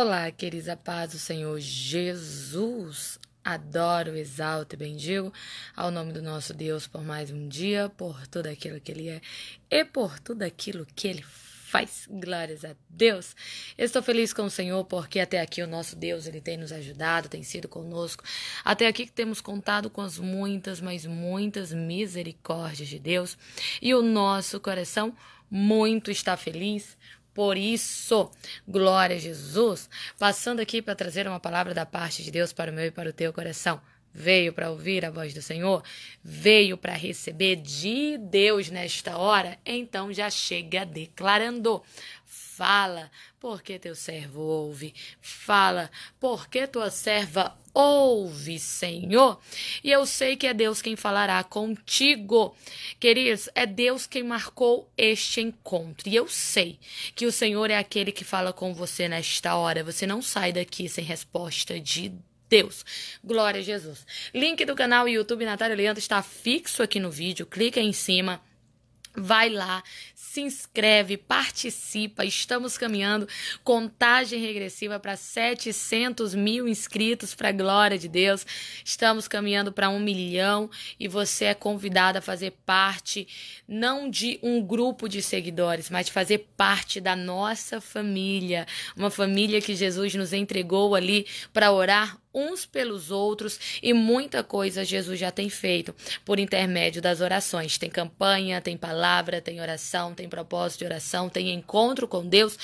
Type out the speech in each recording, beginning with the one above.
Olá, queridos, a paz do Senhor Jesus. Adoro, exalto e bendigo ao nome do nosso Deus por mais um dia, por tudo aquilo que Ele é e por tudo aquilo que Ele faz. Glórias a Deus. estou feliz com o Senhor porque até aqui o nosso Deus ele tem nos ajudado, tem sido conosco. Até aqui que temos contado com as muitas, mas muitas misericórdias de Deus e o nosso coração muito está feliz, por isso, glória a Jesus. Passando aqui para trazer uma palavra da parte de Deus para o meu e para o teu coração veio para ouvir a voz do Senhor, veio para receber de Deus nesta hora, então já chega declarando. Fala, porque teu servo ouve. Fala, porque tua serva ouve, Senhor. E eu sei que é Deus quem falará contigo. Queridos, é Deus quem marcou este encontro. E eu sei que o Senhor é aquele que fala com você nesta hora. Você não sai daqui sem resposta de Deus. Glória a Jesus. Link do canal YouTube Natália Leandro está fixo aqui no vídeo. Clica aí em cima. Vai lá, se inscreve, participa. Estamos caminhando contagem regressiva para 700 mil inscritos, para a glória de Deus. Estamos caminhando para um milhão e você é convidado a fazer parte, não de um grupo de seguidores, mas de fazer parte da nossa família. Uma família que Jesus nos entregou ali para orar uns pelos outros e muita coisa Jesus já tem feito por intermédio das orações. Tem campanha, tem palavra, tem oração, tem propósito de oração, tem encontro com Deus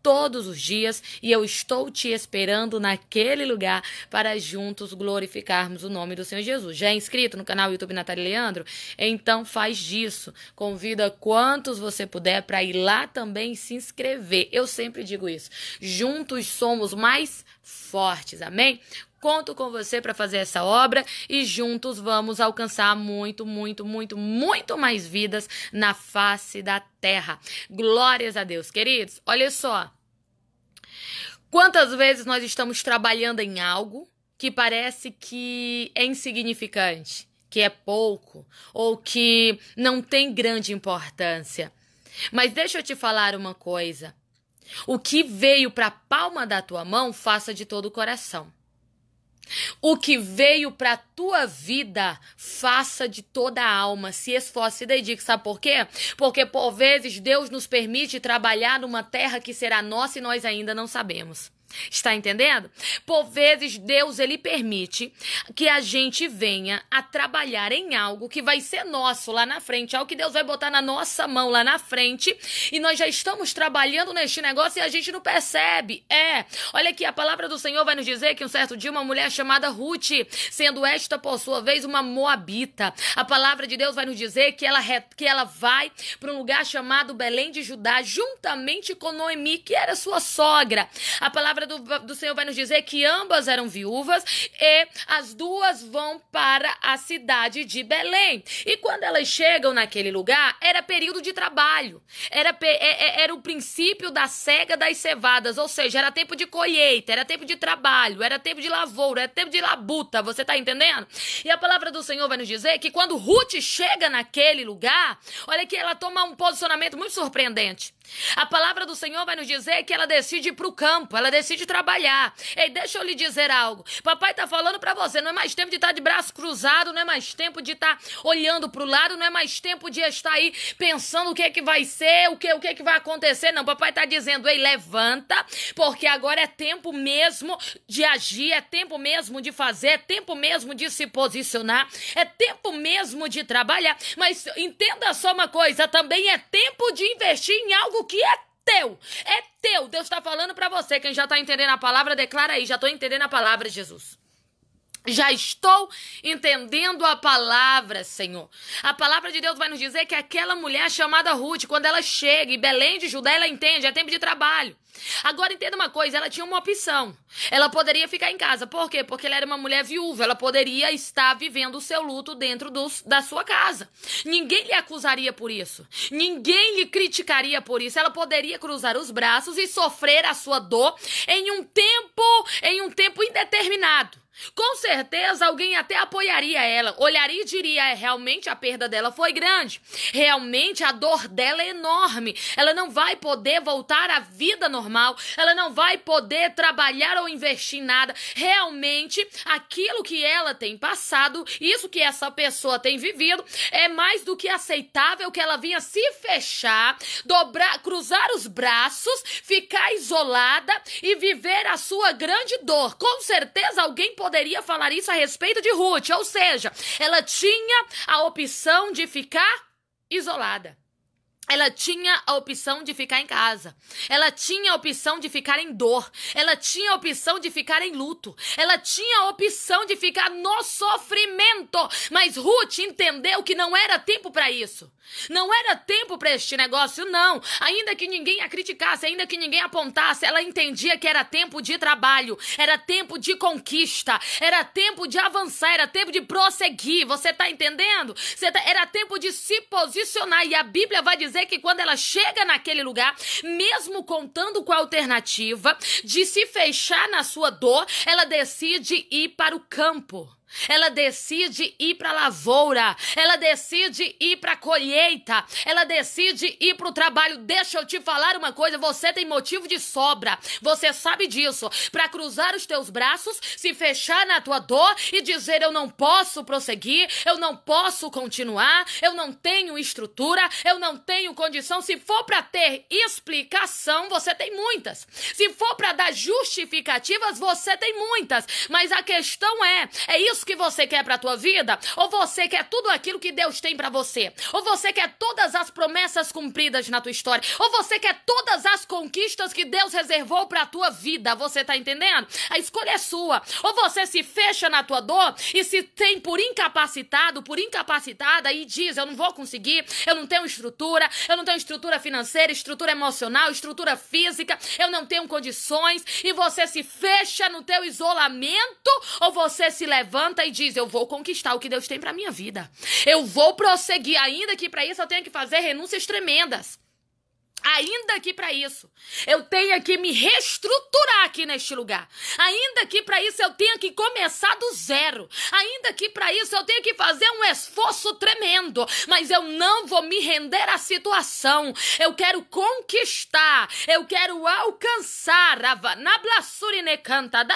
todos os dias e eu estou te esperando naquele lugar para juntos glorificarmos o nome do Senhor Jesus. Já é inscrito no canal YouTube Natália Leandro? Então faz disso. Convida quantos você puder para ir lá também se inscrever. Eu sempre digo isso. Juntos somos mais fortes, amém? Conto com você para fazer essa obra e juntos vamos alcançar muito, muito, muito, muito mais vidas na face da terra. Glórias a Deus, queridos. Olha só. Quantas vezes nós estamos trabalhando em algo que parece que é insignificante, que é pouco ou que não tem grande importância? Mas deixa eu te falar uma coisa. O que veio para a palma da tua mão, faça de todo o coração. O que veio para tua vida, faça de toda a alma, se esforce e dedique. Sabe por quê? Porque por vezes Deus nos permite trabalhar numa terra que será nossa e nós ainda não sabemos. Está entendendo? Por vezes Deus ele permite que a gente venha a trabalhar em algo que vai ser nosso lá na frente, algo é que Deus vai botar na nossa mão lá na frente, e nós já estamos trabalhando neste negócio e a gente não percebe. É. Olha aqui, a palavra do Senhor vai nos dizer que um certo dia uma mulher chamada Ruth, sendo esta por sua vez uma moabita, a palavra de Deus vai nos dizer que ela que ela vai para um lugar chamado Belém de Judá juntamente com Noemi, que era sua sogra. A palavra palavra do, do Senhor vai nos dizer que ambas eram viúvas e as duas vão para a cidade de Belém. E quando elas chegam naquele lugar, era período de trabalho, era, é, é, era o princípio da cega das cevadas, ou seja, era tempo de colheita, era tempo de trabalho, era tempo de lavoura, era tempo de labuta, você tá entendendo? E a palavra do Senhor vai nos dizer que quando Ruth chega naquele lugar, olha que ela toma um posicionamento muito surpreendente. A palavra do Senhor vai nos dizer que ela decide ir para o campo, ela decide decide trabalhar. Ei, deixa eu lhe dizer algo. Papai tá falando para você, não é mais tempo de estar tá de braço cruzado, não é mais tempo de estar tá olhando pro lado, não é mais tempo de estar aí pensando o que é que vai ser, o que, o que é que vai acontecer. Não, papai tá dizendo, ei, levanta, porque agora é tempo mesmo de agir, é tempo mesmo de fazer, é tempo mesmo de se posicionar, é tempo mesmo de trabalhar. Mas entenda só uma coisa, também é tempo de investir em algo que é teu. É teu. Deus está falando para você. Quem já está entendendo a palavra, declara aí. Já estou entendendo a palavra, Jesus. Já estou entendendo a palavra, Senhor. A palavra de Deus vai nos dizer que aquela mulher chamada Ruth, quando ela chega em Belém de Judá, ela entende, é tempo de trabalho. Agora entenda uma coisa, ela tinha uma opção. Ela poderia ficar em casa. Por quê? Porque ela era uma mulher viúva, ela poderia estar vivendo o seu luto dentro da sua casa. Ninguém lhe acusaria por isso. Ninguém lhe criticaria por isso. Ela poderia cruzar os braços e sofrer a sua dor em um tempo, em um tempo indeterminado. Com certeza alguém até apoiaria ela, olharia e diria: é, realmente a perda dela foi grande, realmente a dor dela é enorme. Ela não vai poder voltar à vida normal, ela não vai poder trabalhar ou investir em nada. Realmente, aquilo que ela tem passado, isso que essa pessoa tem vivido, é mais do que aceitável que ela vinha se fechar, dobrar, cruzar os braços, ficar isolada e viver a sua grande dor. Com certeza alguém poderia poderia falar isso a respeito de Ruth, ou seja, ela tinha a opção de ficar isolada. Ela tinha a opção de ficar em casa. Ela tinha a opção de ficar em dor. Ela tinha a opção de ficar em luto. Ela tinha a opção de ficar no sofrimento. Mas Ruth entendeu que não era tempo para isso. Não era tempo para este negócio, não. Ainda que ninguém a criticasse, ainda que ninguém apontasse, ela entendia que era tempo de trabalho, era tempo de conquista, era tempo de avançar, era tempo de prosseguir. Você tá entendendo? Tá... Era tempo de se posicionar. E a Bíblia vai dizer dizer que quando ela chega naquele lugar, mesmo contando com a alternativa de se fechar na sua dor, ela decide ir para o campo. Ela decide ir para a lavoura, ela decide ir para a colheita, ela decide ir para o trabalho. Deixa eu te falar uma coisa: você tem motivo de sobra, você sabe disso. Para cruzar os teus braços, se fechar na tua dor e dizer: eu não posso prosseguir, eu não posso continuar, eu não tenho estrutura, eu não tenho condição. Se for para ter explicação, você tem muitas. Se for para dar justificativas, você tem muitas. Mas a questão é: é isso isso que você quer para tua vida? Ou você quer tudo aquilo que Deus tem para você? Ou você quer todas as promessas cumpridas na tua história? Ou você quer todas as conquistas que Deus reservou para tua vida? Você tá entendendo? A escolha é sua. Ou você se fecha na tua dor e se tem por incapacitado, por incapacitada e diz: "Eu não vou conseguir, eu não tenho estrutura, eu não tenho estrutura financeira, estrutura emocional, estrutura física, eu não tenho condições" e você se fecha no teu isolamento ou você se levanta levanta e diz: Eu vou conquistar o que Deus tem para minha vida. Eu vou prosseguir, ainda que para isso eu tenha que fazer renúncias tremendas. Ainda aqui para isso eu tenho que me reestruturar aqui neste lugar. Ainda que para isso eu tenha que começar do zero. Ainda que para isso eu tenha que fazer um esforço tremendo. Mas eu não vou me render à situação. Eu quero conquistar. Eu quero alcançar.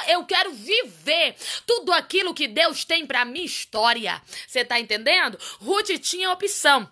Eu quero viver tudo aquilo que Deus tem para minha história. Você tá entendendo? Ruth tinha opção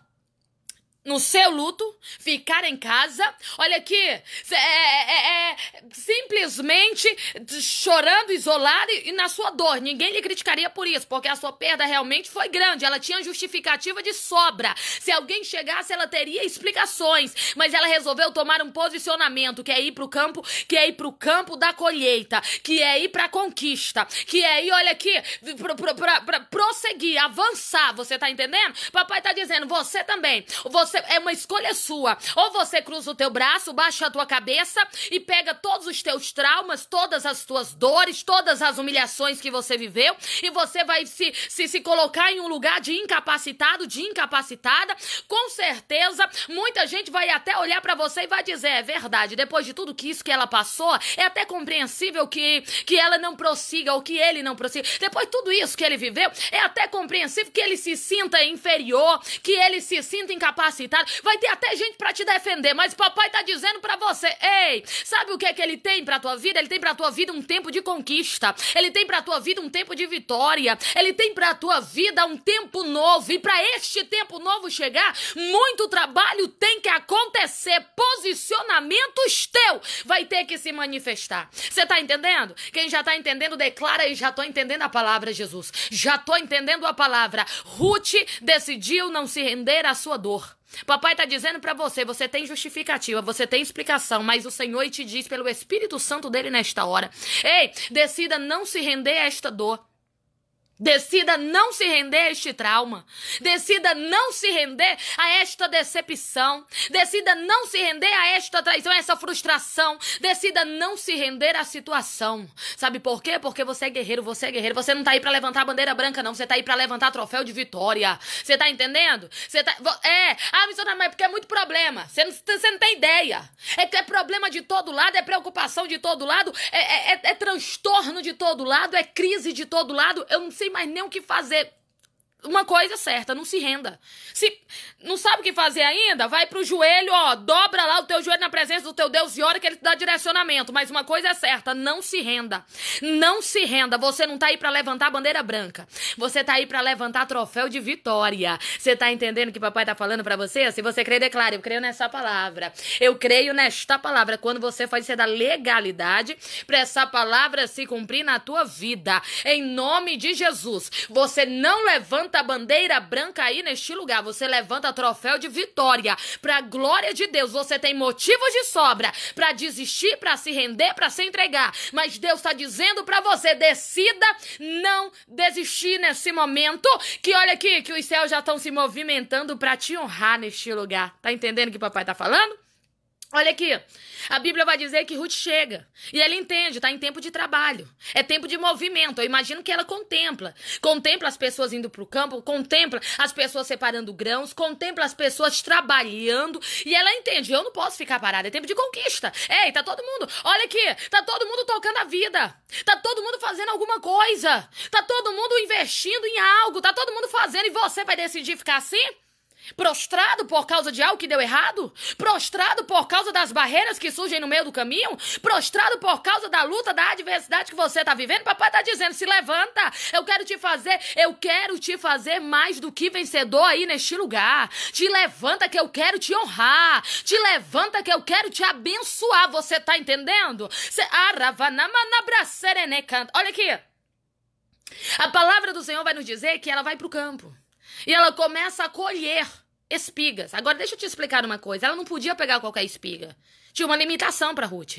no seu luto, ficar em casa, olha aqui, é, é, é, é, simplesmente chorando, isolado e, e na sua dor. Ninguém lhe criticaria por isso, porque a sua perda realmente foi grande. Ela tinha justificativa de sobra. Se alguém chegasse, ela teria explicações. Mas ela resolveu tomar um posicionamento, que é ir pro campo, que é ir pro campo da colheita, que é ir pra conquista, que é ir, olha aqui, pro, pra, pra prosseguir, avançar. Você tá entendendo? Papai tá dizendo, você também. Você você é uma escolha sua. Ou você cruza o teu braço, baixa a tua cabeça e pega todos os teus traumas, todas as tuas dores, todas as humilhações que você viveu e você vai se, se, se colocar em um lugar de incapacitado, de incapacitada. Com certeza, muita gente vai até olhar para você e vai dizer: é verdade, depois de tudo que isso que ela passou, é até compreensível que, que ela não prossiga ou que ele não prossiga. Depois de tudo isso que ele viveu, é até compreensível que ele se sinta inferior, que ele se sinta incapacitado capacitado, vai ter até gente para te defender, mas papai tá dizendo para você, ei, sabe o que é que ele tem para tua vida? Ele tem para tua vida um tempo de conquista. Ele tem para tua vida um tempo de vitória. Ele tem para tua vida um tempo novo. E para este tempo novo chegar, muito trabalho tem que acontecer. Posicionamentos teu vai ter que se manifestar. Você tá entendendo? Quem já tá entendendo declara e já tô entendendo a palavra Jesus. Já tô entendendo a palavra. Ruth decidiu não se render à sua dor. Papai está dizendo para você, você tem justificativa, você tem explicação, mas o Senhor te diz pelo Espírito Santo dele nesta hora: ei, decida não se render a esta dor. Decida não se render a este trauma. Decida não se render a esta decepção. Decida não se render a esta traição, a essa frustração. Decida não se render à situação. Sabe por quê? Porque você é guerreiro, você é guerreiro. Você não tá aí para levantar a bandeira branca, não. Você tá aí para levantar troféu de vitória. Você tá entendendo? Você tá. É. Ah, missionário, mas porque é muito problema. Você não, você não tem ideia. É que é problema de todo lado, é preocupação de todo lado, é, é, é, é transtorno de todo lado, é crise de todo lado. Eu não sei mas mais nem o que fazer uma coisa certa, não se renda. Se não sabe o que fazer ainda, vai pro joelho, ó, dobra lá o teu joelho na presença do teu Deus e ora que ele te dá direcionamento. Mas uma coisa é certa, não se renda. Não se renda. Você não tá aí para levantar a bandeira branca. Você tá aí para levantar troféu de vitória. Você tá entendendo o que papai tá falando para você? Se você crê, declare, eu creio nessa palavra. Eu creio nesta palavra. Quando você faz você dá é da legalidade para essa palavra se cumprir na tua vida. Em nome de Jesus, você não levanta levanta a bandeira branca aí neste lugar. Você levanta troféu de vitória. para glória de Deus, você tem motivos de sobra para desistir, para se render, para se entregar. Mas Deus está dizendo para você: decida não desistir nesse momento. Que olha aqui, que os céus já estão se movimentando para te honrar neste lugar. Tá entendendo o que o papai tá falando? Olha aqui, a Bíblia vai dizer que Ruth chega e ela entende, está em tempo de trabalho, é tempo de movimento. Eu imagino que ela contempla, contempla as pessoas indo para o campo, contempla as pessoas separando grãos, contempla as pessoas trabalhando e ela entende. Eu não posso ficar parada, é tempo de conquista. Ei, tá todo mundo, olha aqui, tá todo mundo tocando a vida, tá todo mundo fazendo alguma coisa, tá todo mundo investindo em algo, tá todo mundo fazendo e você vai decidir ficar assim? Prostrado por causa de algo que deu errado? Prostrado por causa das barreiras que surgem no meio do caminho? Prostrado por causa da luta, da adversidade que você está vivendo? Papai está dizendo: se levanta, eu quero te fazer, eu quero te fazer mais do que vencedor aí neste lugar. Te levanta que eu quero te honrar. Te levanta que eu quero te abençoar. Você está entendendo? Olha aqui. A palavra do Senhor vai nos dizer que ela vai para o campo. E ela começa a colher espigas. Agora, deixa eu te explicar uma coisa. Ela não podia pegar qualquer espiga. Tinha uma limitação para Ruth.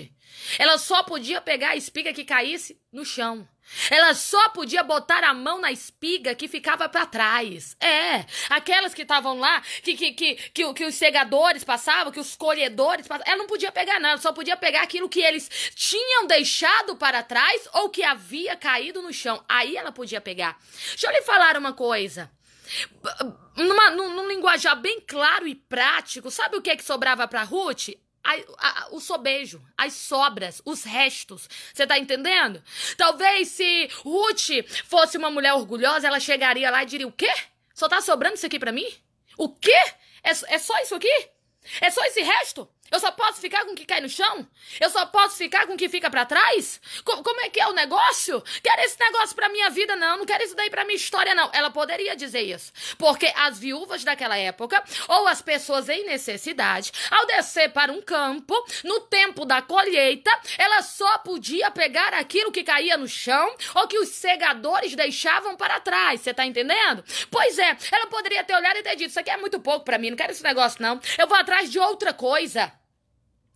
Ela só podia pegar a espiga que caísse no chão. Ela só podia botar a mão na espiga que ficava para trás. É, aquelas que estavam lá, que, que, que, que, que os segadores passavam, que os colhedores passavam. Ela não podia pegar nada, só podia pegar aquilo que eles tinham deixado para trás ou que havia caído no chão. Aí ela podia pegar. Deixa eu lhe falar uma coisa. Numa, num, num linguajar bem claro e prático, sabe o que é que sobrava para Ruth? A, a, o sobejo, as sobras, os restos. Você tá entendendo? Talvez se Ruth fosse uma mulher orgulhosa, ela chegaria lá e diria: O quê? Só tá sobrando isso aqui pra mim? O quê? É, é só isso aqui? É só esse resto? Eu só posso ficar com o que cai no chão? Eu só posso ficar com o que fica para trás? Co como é que é o negócio? Quero esse negócio pra minha vida, não. Não quero isso daí pra minha história, não. Ela poderia dizer isso. Porque as viúvas daquela época, ou as pessoas em necessidade, ao descer para um campo, no tempo da colheita, ela só podia pegar aquilo que caía no chão ou que os segadores deixavam para trás. Você tá entendendo? Pois é, ela poderia ter olhado e ter dito: Isso aqui é muito pouco para mim, não quero esse negócio, não. Eu vou atrás de outra coisa.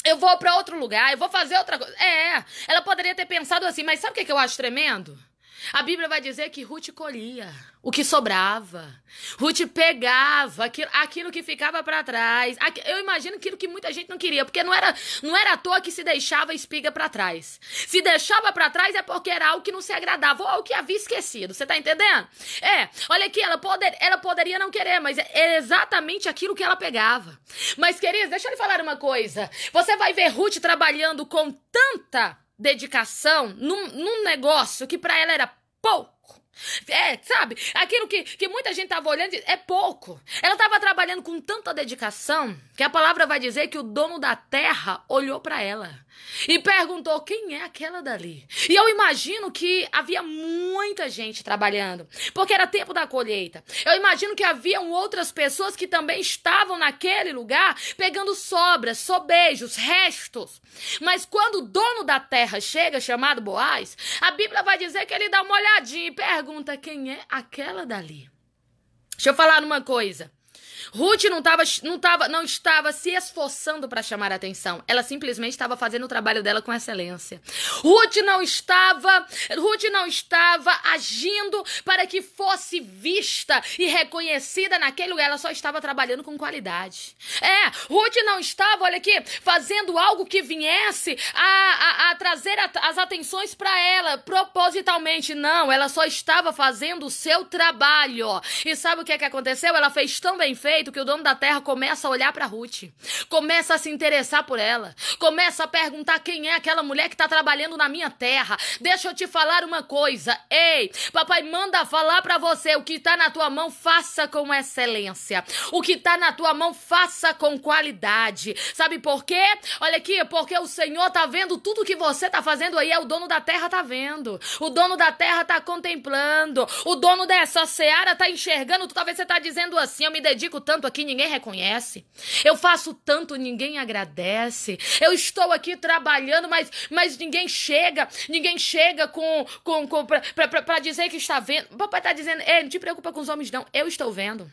Eu vou para outro lugar, eu vou fazer outra coisa. É, ela poderia ter pensado assim, mas sabe o que, que eu acho tremendo? A Bíblia vai dizer que Ruth colhia o que sobrava. Ruth pegava aquilo, aquilo que ficava para trás. Eu imagino aquilo que muita gente não queria, porque não era, não era à toa que se deixava a espiga para trás. Se deixava para trás é porque era algo que não se agradava ou algo que havia esquecido. Você tá entendendo? É, olha aqui, ela, poder, ela poderia não querer, mas é exatamente aquilo que ela pegava. Mas, queridos, deixa eu lhe falar uma coisa. Você vai ver Ruth trabalhando com tanta dedicação num, num negócio que para ela era pouco é, sabe? Aquilo que, que muita gente estava olhando é pouco. Ela estava trabalhando com tanta dedicação que a palavra vai dizer que o dono da terra olhou para ela e perguntou quem é aquela dali. E eu imagino que havia muita gente trabalhando, porque era tempo da colheita. Eu imagino que haviam outras pessoas que também estavam naquele lugar pegando sobras, sobejos, restos. Mas quando o dono da terra chega, chamado Boaz, a Bíblia vai dizer que ele dá uma olhadinha e pergunta pergunta quem é aquela dali. Deixa eu falar uma coisa. Ruth não tava, não tava, não estava se esforçando para chamar a atenção. Ela simplesmente estava fazendo o trabalho dela com excelência. Ruth não estava, Ruth não estava agindo para que fosse vista e reconhecida naquele lugar. Ela só estava trabalhando com qualidade. É, Ruth não estava, olha aqui, fazendo algo que viesse a, a, a trazer a, as atenções para ela propositalmente. Não, ela só estava fazendo o seu trabalho. E sabe o que é que aconteceu? Ela fez tão bem feito jeito que o dono da terra começa a olhar para Ruth, começa a se interessar por ela, começa a perguntar quem é aquela mulher que está trabalhando na minha terra. Deixa eu te falar uma coisa. Ei, papai manda falar para você o que está na tua mão, faça com excelência. O que está na tua mão, faça com qualidade. Sabe por quê? Olha aqui, porque o Senhor tá vendo tudo que você tá fazendo aí, é o dono da terra tá vendo. O dono da terra tá contemplando. O dono dessa seara tá enxergando. Talvez você tá dizendo assim, eu me dedico tanto aqui, ninguém reconhece. Eu faço tanto, ninguém agradece. Eu estou aqui trabalhando, mas, mas ninguém chega. Ninguém chega com, com, com para dizer que está vendo. Papai está dizendo, é, não te preocupa com os homens, não. Eu estou vendo.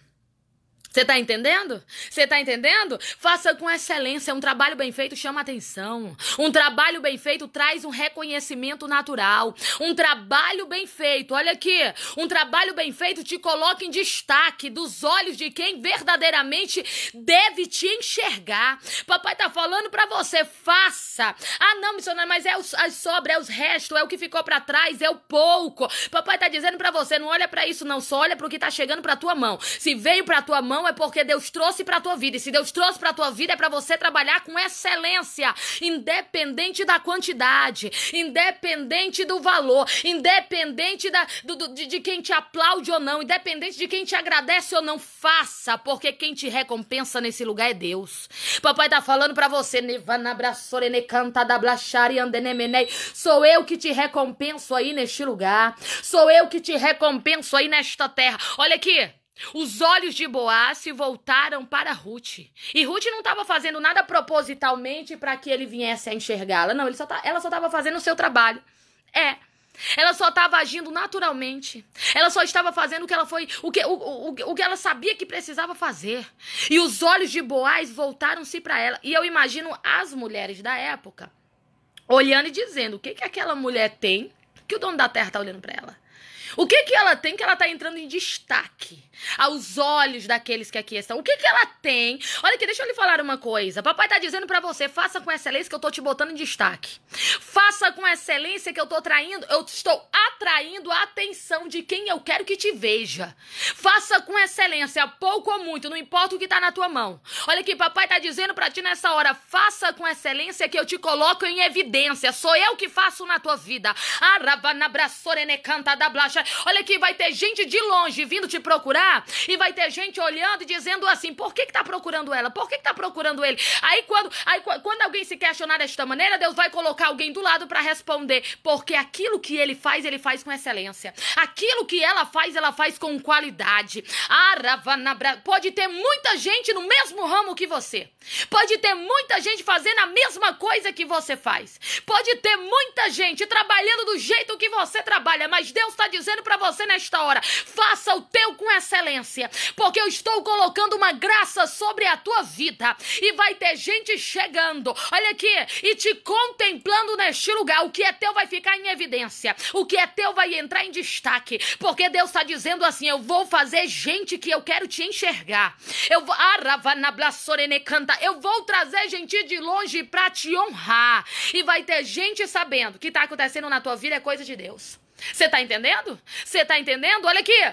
Você tá entendendo? Você tá entendendo? Faça com excelência. É um trabalho bem feito chama atenção. Um trabalho bem feito traz um reconhecimento natural. Um trabalho bem feito, olha aqui. Um trabalho bem feito te coloca em destaque dos olhos de quem verdadeiramente deve te enxergar. Papai tá falando para você, faça. Ah, não, missionário, mas é as sobras, é os restos, é o que ficou para trás, é o pouco. Papai tá dizendo para você, não olha para isso não, só olha pro que tá chegando para tua mão. Se veio para tua mão, não é porque Deus trouxe para tua vida. E se Deus trouxe para tua vida é para você trabalhar com excelência, independente da quantidade, independente do valor, independente da, do, do, de, de quem te aplaude ou não, independente de quem te agradece ou não, faça, porque quem te recompensa nesse lugar é Deus. Papai tá falando para você, sou eu que te recompenso aí neste lugar. Sou eu que te recompenso aí nesta terra. Olha aqui. Os olhos de Boaz se voltaram para Ruth. E Ruth não estava fazendo nada propositalmente para que ele viesse a enxergá-la. Não, só tá, ela só estava fazendo o seu trabalho. É. Ela só estava agindo naturalmente. Ela só estava fazendo o que ela foi, o que, o, o, o que ela sabia que precisava fazer. E os olhos de Boaz voltaram-se para ela. E eu imagino as mulheres da época olhando e dizendo: o que, que aquela mulher tem que o dono da terra está olhando para ela? O que que ela tem que ela tá entrando em destaque aos olhos daqueles que aqui estão? O que que ela tem? Olha aqui, deixa eu lhe falar uma coisa. Papai tá dizendo para você, faça com excelência que eu tô te botando em destaque. Faça com excelência que eu tô traindo, eu estou atraindo a atenção de quem eu quero que te veja. Faça com excelência, pouco ou muito, não importa o que tá na tua mão. Olha aqui, papai tá dizendo para ti nessa hora, faça com excelência que eu te coloco em evidência. Sou eu que faço na tua vida. Arabanabrassorenecanta da blacha Olha que vai ter gente de longe vindo te procurar e vai ter gente olhando e dizendo assim: por que, que tá procurando ela? Por que, que tá procurando ele? Aí quando, aí, quando alguém se questionar desta maneira, Deus vai colocar alguém do lado para responder. Porque aquilo que ele faz, ele faz com excelência. Aquilo que ela faz, ela faz com qualidade. Aravanabra. Ah, pode ter muita gente no mesmo ramo que você. Pode ter muita gente fazendo a mesma coisa que você faz. Pode ter muita gente trabalhando do jeito que você trabalha, mas Deus está dizendo dizendo para você nesta hora: faça o teu com excelência, porque eu estou colocando uma graça sobre a tua vida e vai ter gente chegando, olha aqui, e te contemplando neste lugar. O que é teu vai ficar em evidência, o que é teu vai entrar em destaque, porque Deus está dizendo assim: eu vou fazer gente que eu quero te enxergar. Eu vou, ah, eu vou trazer gente de longe para te honrar, e vai ter gente sabendo que está acontecendo na tua vida é coisa de Deus. Você tá entendendo? Você tá entendendo? Olha aqui.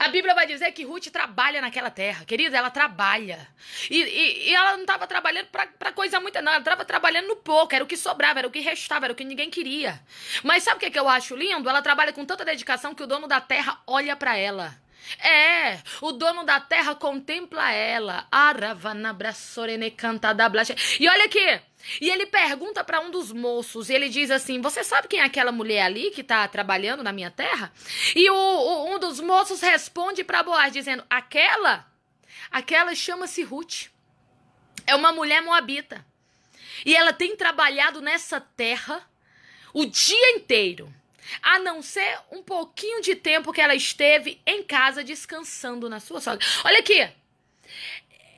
A Bíblia vai dizer que Ruth trabalha naquela terra, querida, ela trabalha. E, e, e ela não estava trabalhando para coisa muita, não, ela estava trabalhando no pouco, era o que sobrava, era o que restava, era o que ninguém queria. Mas sabe o que, que eu acho lindo? Ela trabalha com tanta dedicação que o dono da terra olha para ela. É, o dono da terra contempla ela. Aravanabrasorene cantadablache. E olha aqui. E ele pergunta para um dos moços, e ele diz assim: Você sabe quem é aquela mulher ali que está trabalhando na minha terra? E o, o um dos moços responde para Boaz, dizendo: Aquela? Aquela chama-se Ruth. É uma mulher moabita. E ela tem trabalhado nessa terra o dia inteiro a não ser um pouquinho de tempo que ela esteve em casa descansando na sua sogra. Olha aqui.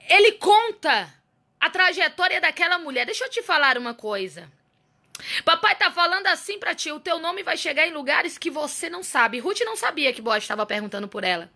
Ele conta a trajetória daquela mulher. Deixa eu te falar uma coisa. Papai tá falando assim para ti, o teu nome vai chegar em lugares que você não sabe. Ruth não sabia que Boaz estava perguntando por ela.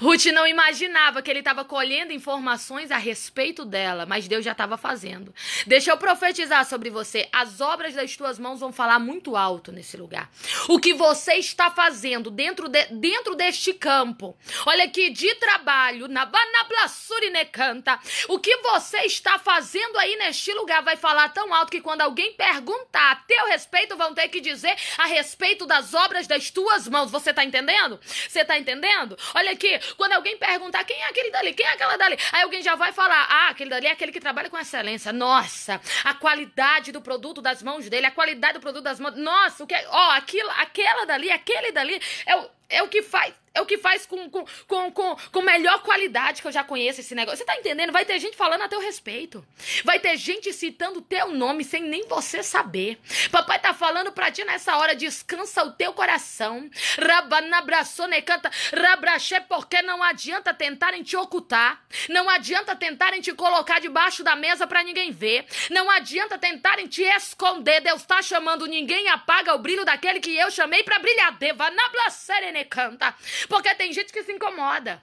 Ruth não imaginava que ele estava colhendo informações a respeito dela, mas Deus já estava fazendo. Deixa eu profetizar sobre você. As obras das tuas mãos vão falar muito alto nesse lugar. O que você está fazendo dentro, de, dentro deste campo, olha aqui, de trabalho, na Banablassurine canta. O que você está fazendo aí neste lugar vai falar tão alto que quando alguém perguntar a teu respeito, vão ter que dizer a respeito das obras das tuas mãos. Você está entendendo? Você está entendendo? Olha aqui quando alguém perguntar quem é aquele dali, quem é aquela dali, aí alguém já vai falar: ah, aquele dali é aquele que trabalha com excelência. Nossa, a qualidade do produto das mãos dele, a qualidade do produto das mãos. Nossa, o que é. Ó, aquilo, aquela dali, aquele dali é o é o que faz. É o que faz com, com, com, com, com melhor qualidade que eu já conheço esse negócio. Você tá entendendo? Vai ter gente falando a teu respeito. Vai ter gente citando teu nome sem nem você saber. Papai tá falando pra ti nessa hora, descansa o teu coração. Rabanabraçone né, canta rabraxé, porque não adianta tentarem te ocultar. Não adianta tentarem te colocar debaixo da mesa para ninguém ver. Não adianta tentarem te esconder. Deus tá chamando ninguém apaga o brilho daquele que eu chamei pra brilhar. Devanabracerene canta. Porque tem gente que se incomoda.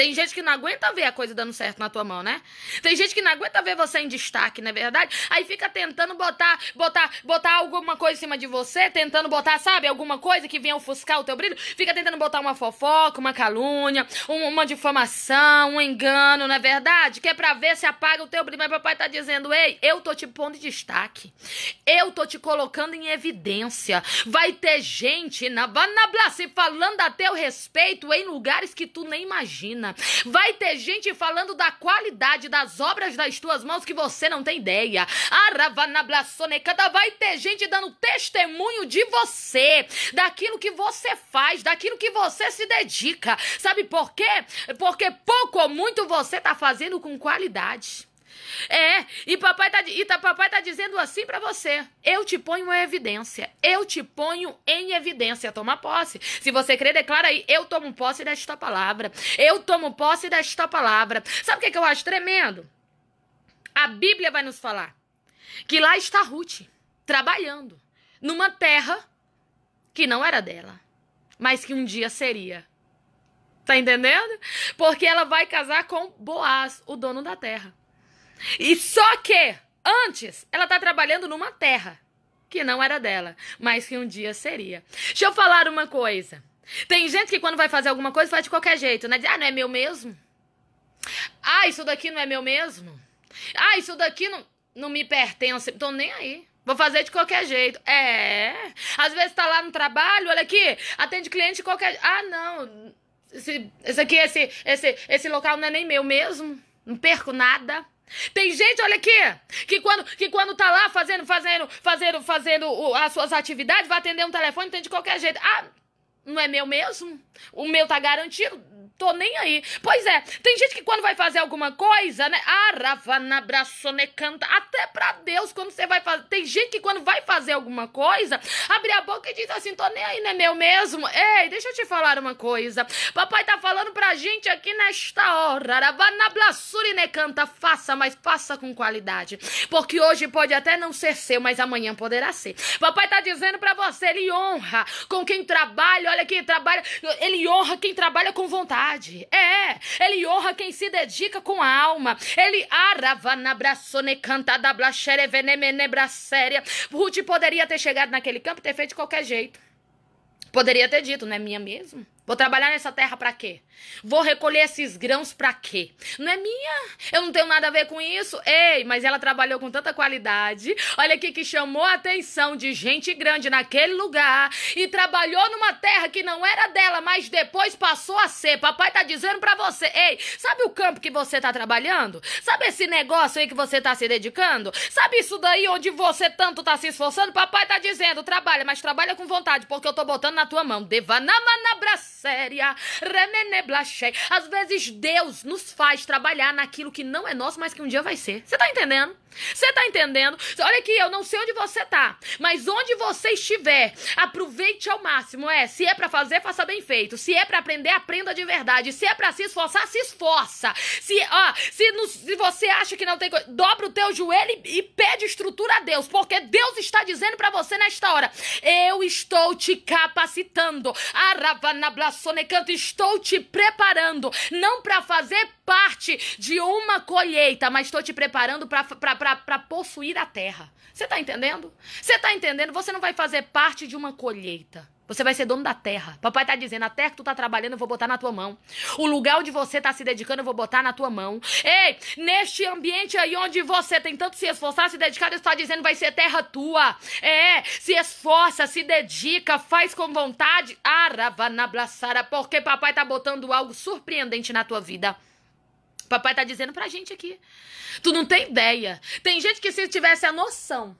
Tem gente que não aguenta ver a coisa dando certo na tua mão, né? Tem gente que não aguenta ver você em destaque, não é verdade? Aí fica tentando botar, botar, botar alguma coisa em cima de você, tentando botar, sabe, alguma coisa que venha ofuscar o teu brilho. Fica tentando botar uma fofoca, uma calúnia, um, uma difamação, um engano, não é verdade? Que é pra ver se apaga o teu brilho. Mas papai tá dizendo, ei, eu tô te pondo em destaque. Eu tô te colocando em evidência. Vai ter gente na Vanabla se falando a teu respeito em lugares que tu nem imagina semana. Vai ter gente falando da qualidade das obras das tuas mãos que você não tem ideia. vai ter gente dando testemunho de você, daquilo que você faz, daquilo que você se dedica. Sabe por quê? Porque pouco ou muito você está fazendo com qualidade. É, e papai tá, e tá, papai tá dizendo assim para você. Eu te ponho em evidência. Eu te ponho em evidência. Toma posse. Se você crer, declara aí. Eu tomo posse desta palavra. Eu tomo posse desta palavra. Sabe o que, é que eu acho tremendo? A Bíblia vai nos falar que lá está Ruth, trabalhando, numa terra que não era dela, mas que um dia seria. Tá entendendo? Porque ela vai casar com Boaz, o dono da terra. E só que, antes, ela tá trabalhando numa terra que não era dela, mas que um dia seria. Deixa eu falar uma coisa. Tem gente que quando vai fazer alguma coisa faz de qualquer jeito, né? Diz, ah, não é meu mesmo? Ah, isso daqui não é meu mesmo? Ah, isso daqui não, não me pertence. Tô nem aí. Vou fazer de qualquer jeito. É. Às vezes tá lá no trabalho, olha aqui, atende cliente de qualquer. Ah, não. Esse, esse aqui, esse, esse, esse local não é nem meu mesmo. Não perco nada. Tem gente, olha aqui, que quando, que quando tá lá fazendo, fazendo, fazendo, fazendo as suas atividades, vai atender um telefone, tem de qualquer jeito. Ah, não é meu mesmo? O meu tá garantido? tô nem aí. Pois é, tem gente que quando vai fazer alguma coisa, né? Aravanabraçone ah, né, canta. Até pra Deus, quando você vai fazer. Tem gente que quando vai fazer alguma coisa, abre a boca e diz assim: tô nem aí, não é meu mesmo? Ei, deixa eu te falar uma coisa. Papai tá falando pra gente aqui nesta hora. Aravanabraçone né, canta. Faça, mas faça com qualidade. Porque hoje pode até não ser seu, mas amanhã poderá ser. Papai tá dizendo pra você: ele honra com quem trabalha. Olha quem trabalha. Ele honra quem trabalha com vontade verdade. É, é, ele honra quem se dedica com a alma. Ele aravanabraçone cantada blachere venemenebracéria. Ruth poderia ter chegado naquele campo e ter feito de qualquer jeito. Poderia ter dito, não é minha mesmo? Vou trabalhar nessa terra para quê? Vou recolher esses grãos para quê? Não é minha? Eu não tenho nada a ver com isso. Ei, mas ela trabalhou com tanta qualidade. Olha aqui que chamou a atenção de gente grande naquele lugar e trabalhou numa terra que não era dela, mas depois passou a ser. Papai tá dizendo para você, ei, sabe o campo que você tá trabalhando? Sabe esse negócio aí que você tá se dedicando? Sabe isso daí onde você tanto tá se esforçando? Papai tá dizendo, trabalha, mas trabalha com vontade, porque eu tô botando na tua mão. Devanamanabraça séria. Remeneblachei. Às vezes Deus nos faz trabalhar naquilo que não é nosso, mas que um dia vai ser. Você tá entendendo? Você tá entendendo? Olha aqui, eu não sei onde você tá, mas onde você estiver, aproveite ao máximo. É, se é para fazer, faça bem feito. Se é para aprender, aprenda de verdade. Se é para se esforçar, se esforça. Se, ó, se, no, se você acha que não tem coisa, dobra o teu joelho e, e pede estrutura a Deus, porque Deus está dizendo para você nesta hora: estou te capacitando. canto estou te preparando, não para fazer parte de uma colheita, mas estou te preparando para possuir a terra. Você tá entendendo? Você tá entendendo? Você não vai fazer parte de uma colheita. Você vai ser dono da terra. Papai tá dizendo: a terra que tu tá trabalhando, eu vou botar na tua mão. O lugar onde você tá se dedicando, eu vou botar na tua mão. Ei, neste ambiente aí onde você tem tanto se esforçar, se dedicar, Deus tá dizendo: vai ser terra tua. É, se esforça, se dedica, faz com vontade. Aravanabraçara, porque papai tá botando algo surpreendente na tua vida. Papai tá dizendo pra gente aqui. Tu não tem ideia. Tem gente que se tivesse a noção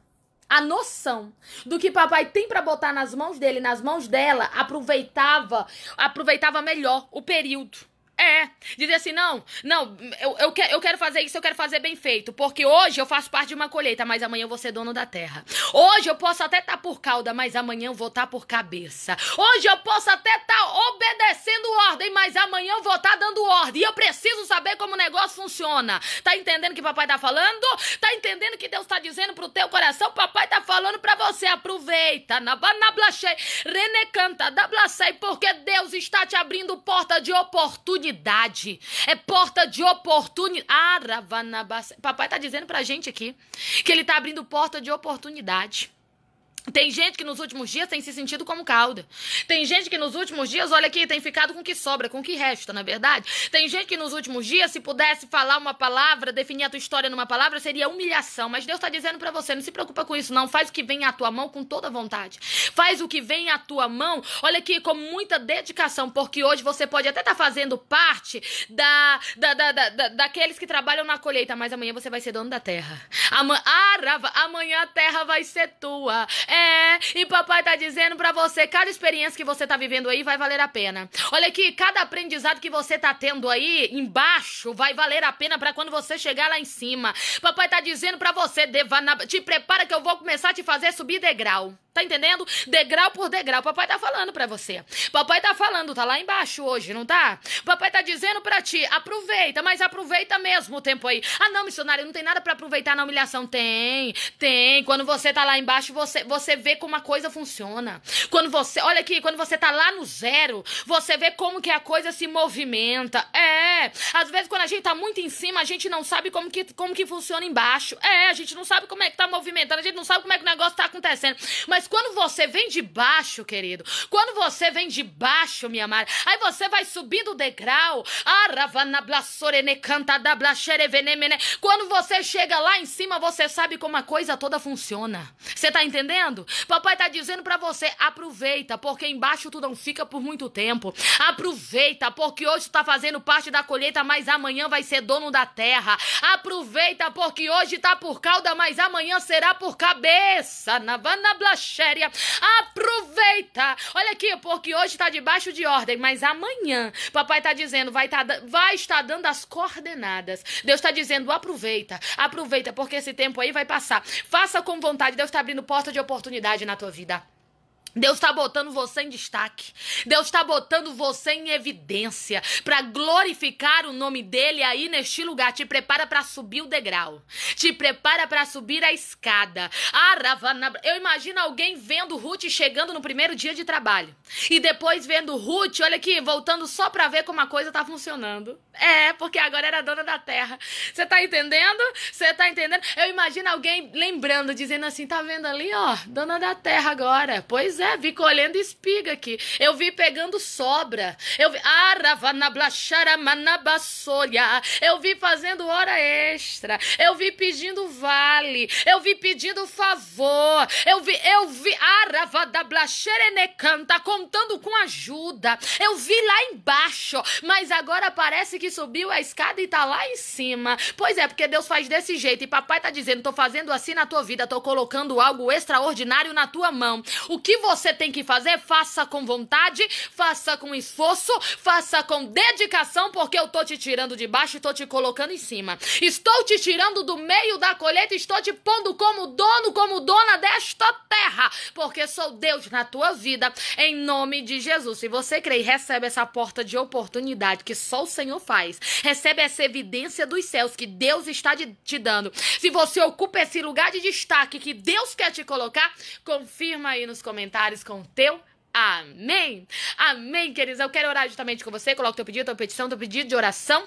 a noção do que papai tem para botar nas mãos dele, nas mãos dela, aproveitava, aproveitava melhor o período. É. Dizer assim, não, não, eu, eu, que, eu quero fazer isso, eu quero fazer bem feito. Porque hoje eu faço parte de uma colheita, mas amanhã eu vou ser dono da terra. Hoje eu posso até estar tá por cauda, mas amanhã eu vou estar tá por cabeça. Hoje eu posso até estar tá obedecendo ordem, mas amanhã eu vou estar tá dando ordem. E eu preciso saber como o negócio funciona. Tá entendendo o que papai tá falando? Tá entendendo o que Deus tá dizendo pro teu coração? Papai tá falando pra você. Aproveita. na Renecanta, dablacei, porque Deus está te abrindo porta de oportunidade é porta de oportunidade. Ah, Papai está dizendo para a gente aqui que ele está abrindo porta de oportunidade. Tem gente que nos últimos dias tem se sentido como calda. Tem gente que nos últimos dias, olha aqui, tem ficado com o que sobra, com o que resta, na é verdade. Tem gente que nos últimos dias, se pudesse falar uma palavra, definir a tua história numa palavra, seria humilhação. Mas Deus está dizendo para você, não se preocupa com isso, não. Faz o que vem à tua mão com toda vontade. Faz o que vem à tua mão, olha aqui, com muita dedicação, porque hoje você pode até estar tá fazendo parte da, da, da, da, da, daqueles que trabalham na colheita, mas amanhã você vai ser dono da terra. Ama, arava, ah, amanhã a terra vai ser tua. É, e papai tá dizendo para você, cada experiência que você tá vivendo aí vai valer a pena. Olha aqui, cada aprendizado que você tá tendo aí embaixo vai valer a pena para quando você chegar lá em cima. Papai tá dizendo para você, Devana, te prepara que eu vou começar a te fazer subir degrau. Tá entendendo? Degrau por degrau. Papai tá falando para você. Papai tá falando, tá lá embaixo hoje, não tá? Papai tá dizendo para ti, aproveita, mas aproveita mesmo o tempo aí. Ah, não, missionário, não tem nada para aproveitar na humilhação. Tem, tem. Quando você tá lá embaixo, você, você vê como a coisa funciona. Quando você, olha aqui, quando você tá lá no zero, você vê como que a coisa se movimenta. É. Às vezes quando a gente tá muito em cima, a gente não sabe como que, como que funciona embaixo. É, a gente não sabe como é que tá movimentando, a gente não sabe como é que o negócio tá acontecendo. Mas mas quando você vem de baixo, querido, quando você vem de baixo, minha amada, aí você vai subindo o degrau. Ah, quando você chega lá em cima, você sabe como a coisa toda funciona. Você tá entendendo? Papai tá dizendo para você: aproveita, porque embaixo tu não fica por muito tempo. Aproveita, porque hoje tu tá fazendo parte da colheita, mas amanhã vai ser dono da terra. Aproveita, porque hoje tá por cauda, mas amanhã será por cabeça. Navana Xéria. Aproveita! Olha aqui, porque hoje está debaixo de ordem, mas amanhã papai está dizendo, vai, tá, vai estar dando as coordenadas. Deus está dizendo, aproveita, aproveita, porque esse tempo aí vai passar. Faça com vontade, Deus está abrindo porta de oportunidade na tua vida. Deus está botando você em destaque. Deus está botando você em evidência para glorificar o nome dele aí neste lugar. Te prepara para subir o degrau. Te prepara para subir a escada. Ah, eu imagino alguém vendo Ruth chegando no primeiro dia de trabalho e depois vendo Ruth, olha aqui, voltando só para ver como a coisa tá funcionando. É, porque agora era dona da terra. Você tá entendendo? Você tá entendendo? Eu imagino alguém lembrando, dizendo assim: "Tá vendo ali, ó, dona da terra agora". Pois é, vi colhendo espiga aqui. Eu vi pegando sobra. Eu vi. Ah, eu vi fazendo hora extra. Eu vi pedindo vale. Eu vi pedindo favor. Eu vi. Eu vi. Ah, está contando com ajuda. Eu vi lá embaixo. Mas agora parece que subiu a escada e tá lá em cima. Pois é, porque Deus faz desse jeito. E papai tá dizendo: tô fazendo assim na tua vida. Tô colocando algo extraordinário na tua mão. O que você você tem que fazer, faça com vontade, faça com esforço, faça com dedicação, porque eu tô te tirando de baixo e tô te colocando em cima. Estou te tirando do meio da colheita, estou te pondo como dono, como dona desta terra, porque sou Deus na tua vida, em nome de Jesus. Se você crê e recebe essa porta de oportunidade que só o Senhor faz, recebe essa evidência dos céus que Deus está te dando. Se você ocupa esse lugar de destaque que Deus quer te colocar, confirma aí nos comentários altares com teu amém. Amém, queridos. Eu quero orar juntamente com você. Coloca teu pedido, tua petição, teu pedido de oração.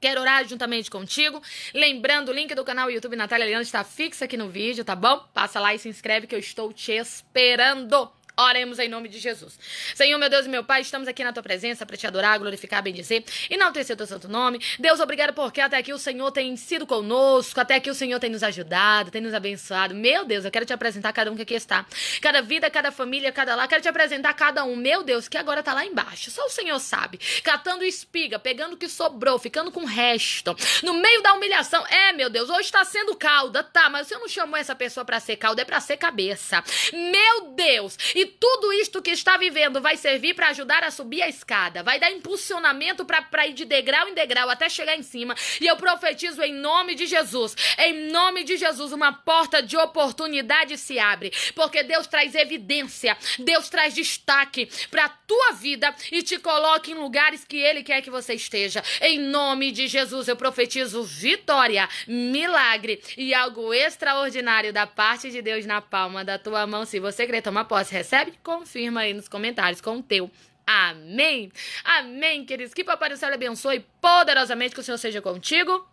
Quero orar juntamente contigo. Lembrando, o link do canal YouTube Natália Leandro está fixo aqui no vídeo, tá bom? Passa lá e se inscreve que eu estou te esperando. Oremos em nome de Jesus. Senhor, meu Deus e meu Pai, estamos aqui na tua presença para te adorar, glorificar, bendizer, enaltecer o teu santo nome. Deus, obrigado porque até aqui o Senhor tem sido conosco, até aqui o Senhor tem nos ajudado, tem nos abençoado. Meu Deus, eu quero te apresentar cada um que aqui está. Cada vida, cada família, cada lá. Quero te apresentar cada um, meu Deus, que agora está lá embaixo. Só o Senhor sabe. Catando espiga, pegando o que sobrou, ficando com o resto. No meio da humilhação. É, meu Deus, hoje está sendo calda, tá, mas o Senhor não chamou essa pessoa para ser calda, é para ser cabeça. Meu Deus, e tudo isto que está vivendo vai servir para ajudar a subir a escada, vai dar impulsionamento para ir de degrau em degrau até chegar em cima. E eu profetizo em nome de Jesus, em nome de Jesus, uma porta de oportunidade se abre, porque Deus traz evidência, Deus traz destaque para tua vida e te coloca em lugares que Ele quer que você esteja. Em nome de Jesus, eu profetizo vitória, milagre e algo extraordinário da parte de Deus na palma da tua mão. Se você crer, toma posse, recebe recebe e confirma aí nos comentários com o teu. Amém. Amém, queridos. Que Papai do Céu abençoe poderosamente, que o Senhor seja contigo.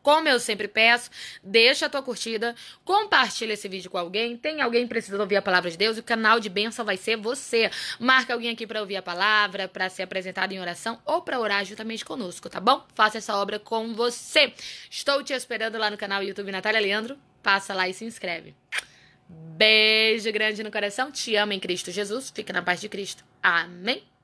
Como eu sempre peço, deixa a tua curtida, compartilha esse vídeo com alguém. Tem alguém precisando ouvir a palavra de Deus? O canal de bênção vai ser você. Marca alguém aqui para ouvir a palavra, para ser apresentado em oração ou para orar juntamente conosco, tá bom? Faça essa obra com você. Estou te esperando lá no canal YouTube Natália Leandro. Passa lá e se inscreve. Beijo grande no coração. Te amo em Cristo Jesus. Fica na paz de Cristo. Amém.